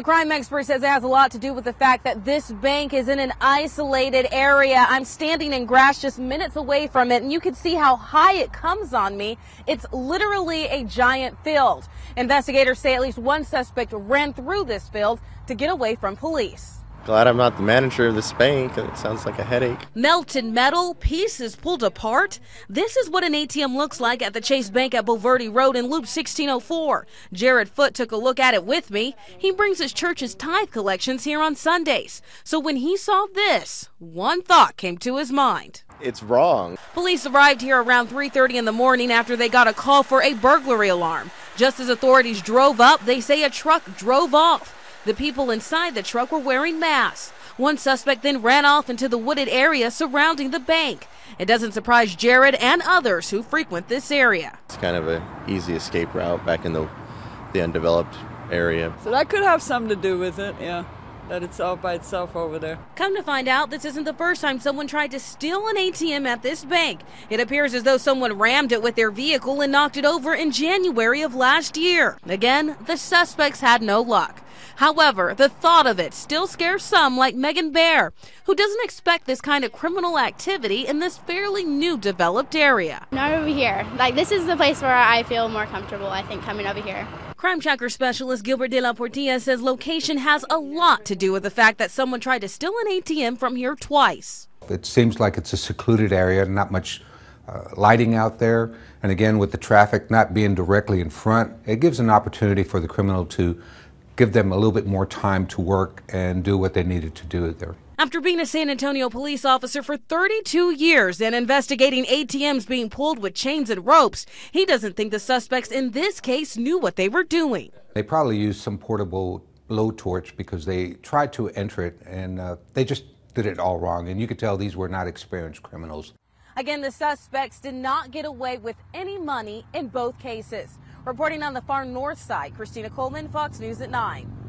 The crime expert says it has a lot to do with the fact that this bank is in an isolated area. I'm standing in grass just minutes away from it, and you can see how high it comes on me. It's literally a giant field. Investigators say at least one suspect ran through this field to get away from police. Glad I'm not the manager of this bank. It sounds like a headache. Melted metal, pieces pulled apart. This is what an ATM looks like at the Chase Bank at Bouverdi Road in Loop 1604. Jared Foote took a look at it with me. He brings his church's tithe collections here on Sundays. So when he saw this, one thought came to his mind. It's wrong. Police arrived here around 3:30 in the morning after they got a call for a burglary alarm. Just as authorities drove up, they say a truck drove off. The people inside the truck were wearing masks. One suspect then ran off into the wooded area surrounding the bank. It doesn't surprise Jared and others who frequent this area. It's kind of an easy escape route back in the, the undeveloped area. So that could have something to do with it, yeah that it's all by itself over there. Come to find out, this isn't the first time someone tried to steal an ATM at this bank. It appears as though someone rammed it with their vehicle and knocked it over in January of last year. Again, the suspects had no luck. However, the thought of it still scares some, like Megan Bear, who doesn't expect this kind of criminal activity in this fairly new developed area. Not over here. Like, this is the place where I feel more comfortable, I think, coming over here. Crime Tracker specialist Gilbert de la Portilla says location has a lot to do with the fact that someone tried to steal an ATM from here twice. It seems like it's a secluded area, not much uh, lighting out there. And again, with the traffic not being directly in front, it gives an opportunity for the criminal to give them a little bit more time to work and do what they needed to do there after being a San Antonio police officer for 32 years and investigating ATMs being pulled with chains and ropes. He doesn't think the suspects in this case knew what they were doing. They probably used some portable blowtorch because they tried to enter it and uh, they just did it all wrong. And you could tell these were not experienced criminals. Again, the suspects did not get away with any money in both cases. Reporting on the far north side, Christina Coleman, Fox News at 9.